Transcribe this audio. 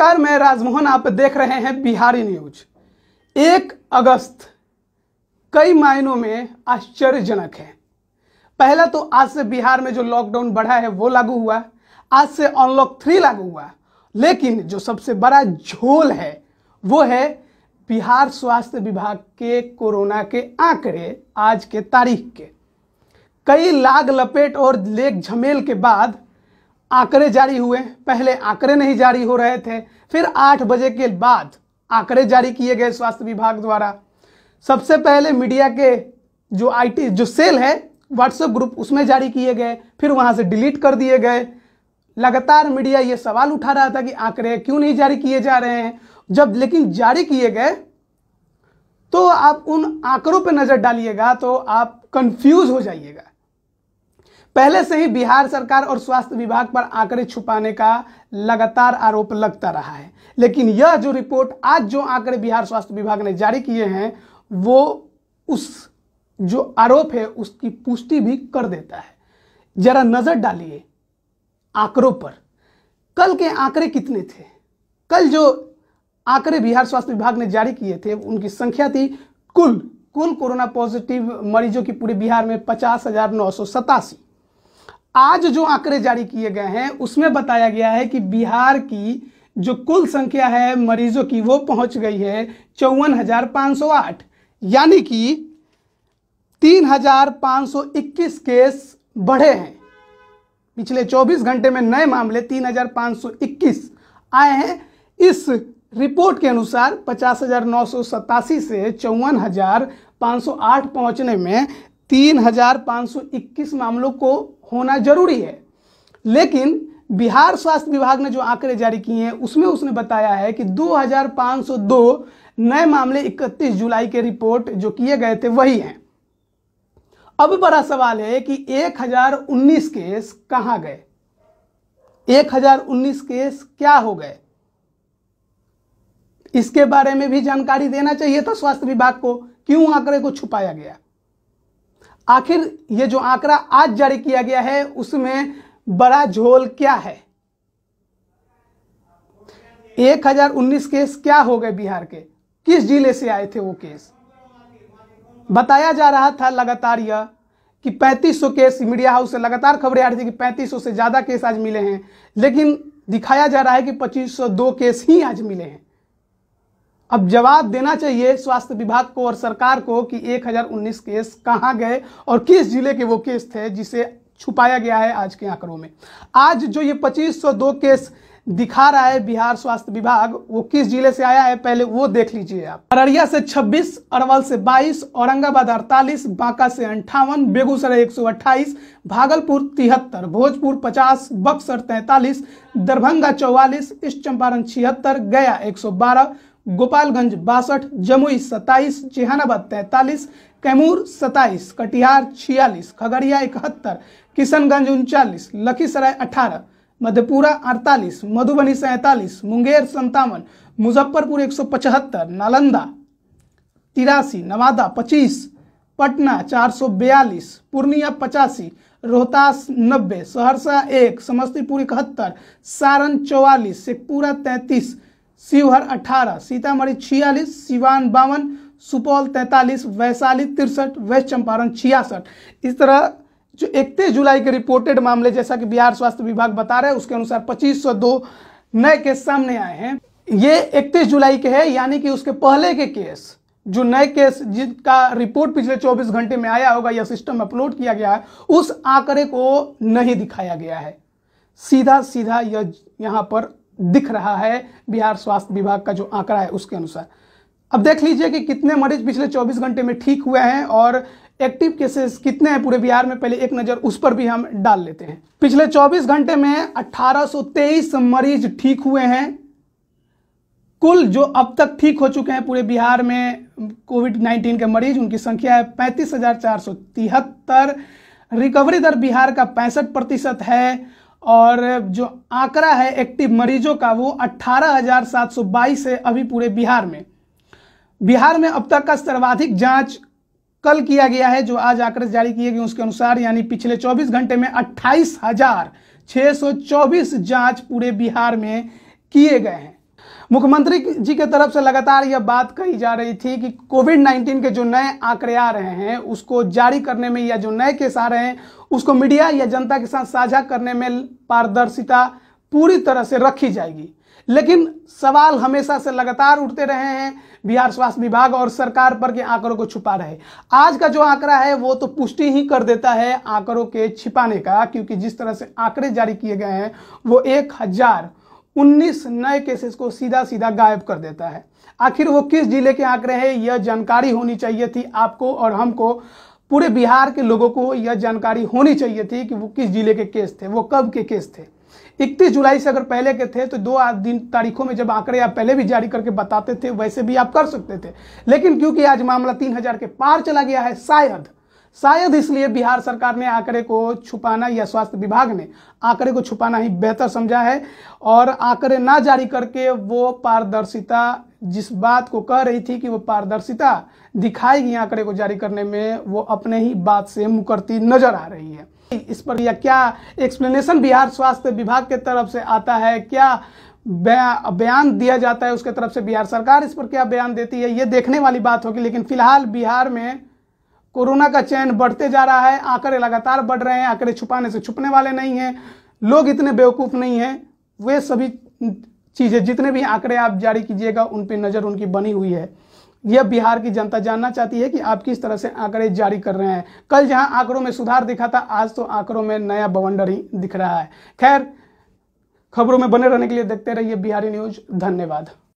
नमस्कार मैं राजमोहन आप देख रहे हैं बिहारी न्यूज एक अगस्त कई मायनों में आश्चर्यजनक है पहला तो आज से बिहार में जो लॉकडाउन बढ़ा है वो लागू हुआ आज से अनलॉक थ्री लागू हुआ लेकिन जो सबसे बड़ा झोल है वो है बिहार स्वास्थ्य विभाग के कोरोना के आंकड़े आज के तारीख के कई लाग लपेट और लेख झमेल के बाद आंकड़े जारी हुए पहले आंकड़े नहीं जारी हो रहे थे फिर आठ बजे के बाद आंकड़े जारी किए गए स्वास्थ्य विभाग द्वारा सबसे पहले मीडिया के जो आईटी जो सेल है व्हाट्सएप ग्रुप उसमें जारी किए गए फिर वहां से डिलीट कर दिए गए लगातार मीडिया ये सवाल उठा रहा था कि आंकड़े क्यों नहीं जारी किए जा रहे हैं जब लेकिन जारी किए गए तो आप उन आंकड़ों पर नज़र डालिएगा तो आप कंफ्यूज हो जाइएगा पहले से ही बिहार सरकार और स्वास्थ्य विभाग पर आंकड़े छुपाने का लगातार आरोप लगता रहा है लेकिन यह जो रिपोर्ट आज जो आंकड़े बिहार स्वास्थ्य विभाग ने जारी किए हैं वो उस जो आरोप है उसकी पुष्टि भी कर देता है जरा नजर डालिए आंकड़ों पर कल के आंकड़े कितने थे कल जो आंकड़े बिहार स्वास्थ्य विभाग ने जारी किए थे उनकी संख्या थी कुल कुल कोरोना पॉजिटिव मरीजों की पूरे बिहार में पचास हजार नौ सौ सतासी आज जो आंकड़े जारी किए गए हैं उसमें बताया गया है कि बिहार की जो कुल संख्या है मरीजों की वो पहुंच गई है चौवन हजार सौ आठ यानी कि तीन हजार सौ इक्कीस केस बढ़े हैं पिछले 24 घंटे में नए मामले 3,521 आए हैं इस रिपोर्ट के अनुसार पचास से चौवन पहुंचने में तीन हजार पाँच सौ इक्कीस मामलों को होना जरूरी है लेकिन बिहार स्वास्थ्य विभाग ने जो आंकड़े जारी किए हैं उसमें उसने बताया है कि 2502 नए मामले 31 जुलाई के रिपोर्ट जो किए गए थे वही हैं अब बड़ा सवाल है कि 1019 केस कहाँ गए 1019 केस क्या हो गए इसके बारे में भी जानकारी देना चाहिए था स्वास्थ्य विभाग को क्यों आंकड़े को छुपाया गया आखिर ये जो आंकड़ा आज जारी किया गया है उसमें बड़ा झोल क्या है 1019 केस क्या हो गए बिहार के किस जिले से आए थे वो केस बताया जा रहा था लगातार यह कि 3500 केस मीडिया हाउस से लगातार खबरें आ रही थी कि 3500 से ज़्यादा केस आज मिले हैं लेकिन दिखाया जा रहा है कि 2502 केस ही आज मिले हैं अब जवाब देना चाहिए स्वास्थ्य विभाग को और सरकार को कि 1019 केस कहाँ गए और किस जिले के वो केस थे जिसे छुपाया गया है आज के आंकड़ों में आज जो ये 2502 केस दिखा रहा है बिहार स्वास्थ्य विभाग वो किस जिले से आया है पहले वो देख लीजिए आप अररिया से 26, अरवल से 22, औरंगाबाद 48, बांका से अंठावन बेगूसराय 128, भागलपुर तिहत्तर भोजपुर 50, बक्सर 43, दरभंगा 44, ईस्ट चंपारण छिहत्तर गया 112, गोपालगंज बासठ जमुई सत्ताईस जेहानाबाद तैंतालीस कैमूर सत्ताईस कटिहार छियालीस खगड़िया इकहत्तर किशनगंज उनचालीस लखीसराय अठारह मधेपुरा अड़तालीस मधुबनी सैंतालीस मुंगेर संतावन मुजफ्फरपुर एक सौ पचहत्तर नालंदा तिरासी नवादा पच्चीस पटना चार सौ बयालीस पूर्णिया पचासी रोहतास नब्बे सहरसा एक समस्तीपुर इकहत्तर सारण चौवालीस शेखपुरा तैंतीस शिवहर अठारह सीतामढ़ी छियालीस सिवान बावन सुपौल तैंतालीस वैशाली तिरसठ वेस्ट चंपारण छियासठ इस तरह जो इकतीस जुलाई के रिपोर्टेड मामले जैसा कि बिहार स्वास्थ्य विभाग बता रहे हैं उसके अनुसार 2502 नए केस सामने आए हैं ये 31 जुलाई के है यानी कि उसके पहले के केस जो नए केस जिनका रिपोर्ट पिछले 24 घंटे में आया होगा या सिस्टम में अपलोड किया गया है उस आंकड़े को नहीं दिखाया गया है सीधा सीधा यह यहाँ पर दिख रहा है बिहार स्वास्थ्य विभाग का जो आंकड़ा है उसके अनुसार अब देख लीजिए कि कितने मरीज पिछले 24 घंटे में ठीक हुए हैं और एक्टिव केसेस कितने हैं पूरे बिहार में पहले एक नज़र उस पर भी हम डाल लेते हैं पिछले 24 घंटे में 1823 मरीज ठीक हुए हैं कुल जो अब तक ठीक हो चुके हैं पूरे बिहार में कोविड 19 के मरीज उनकी संख्या है पैंतीस रिकवरी दर बिहार का पैंसठ प्रतिशत है और जो आंकड़ा है एक्टिव मरीजों का वो 18,722 है अभी पूरे बिहार में बिहार में अब तक का सर्वाधिक जांच कल किया गया है जो आज आंकड़े जारी किए गए उसके अनुसार यानी पिछले 24 घंटे में अट्ठाईस हजार चौबीस जांच पूरे बिहार में किए गए हैं मुख्यमंत्री जी के तरफ से लगातार यह बात कही जा रही थी कि कोविड 19 के जो नए आंकड़े आ रहे हैं उसको जारी करने में या जो नए केस आ रहे हैं उसको मीडिया या जनता के साथ साझा करने में पारदर्शिता पूरी तरह से रखी जाएगी लेकिन सवाल हमेशा से लगातार उठते रहे हैं बिहार स्वास्थ्य विभाग और सरकार पर के आंकड़ों को छुपा रहे आज का जो आंकड़ा है वो तो पुष्टि ही कर देता है आंकड़ों के छिपाने का क्योंकि जिस तरह से आंकड़े जारी किए गए हैं वो एक हजार 19 नए केसेस को सीधा सीधा गायब कर देता है आखिर वो किस जिले के आंकड़े हैं यह जानकारी होनी चाहिए थी आपको और हमको पूरे बिहार के लोगों को यह जानकारी होनी चाहिए थी कि वो किस जिले के केस थे वो कब के केस थे 31 जुलाई से अगर पहले के थे तो दो दिन तारीखों में जब आंकड़े आप पहले भी जारी करके बताते थे वैसे भी आप कर सकते थे लेकिन क्योंकि आज मामला तीन के पार चला गया है शायद शायद इसलिए बिहार सरकार ने आंकड़े को छुपाना या स्वास्थ्य विभाग ने आंकड़े को छुपाना ही बेहतर समझा है और आंकड़े ना जारी करके वो पारदर्शिता जिस बात को कह रही थी कि वो पारदर्शिता दिखाएगी आंकड़े को जारी करने में वो अपने ही बात से मुकरती नजर आ रही है इस पर या क्या एक्सप्लेनेशन बिहार स्वास्थ्य विभाग के तरफ से आता है क्या बयान दिया जाता है उसके तरफ से बिहार सरकार इस पर क्या बयान देती है ये देखने वाली बात होगी लेकिन फिलहाल बिहार में कोरोना का चयन बढ़ते जा रहा है आंकड़े लगातार बढ़ रहे हैं आंकड़े छुपाने से छुपने वाले नहीं हैं लोग इतने बेवकूफ़ नहीं हैं वे सभी चीज़ें जितने भी आंकड़े आप जारी कीजिएगा उन पर नज़र उनकी बनी हुई है यह बिहार की जनता जानना चाहती है कि आप किस तरह से आंकड़े जारी कर रहे हैं कल जहां आंकड़ों में सुधार दिखा था आज तो आंकड़ों में नया बवंडर ही दिख रहा है खैर खबरों में बने रहने के लिए देखते रहिए बिहारी न्यूज धन्यवाद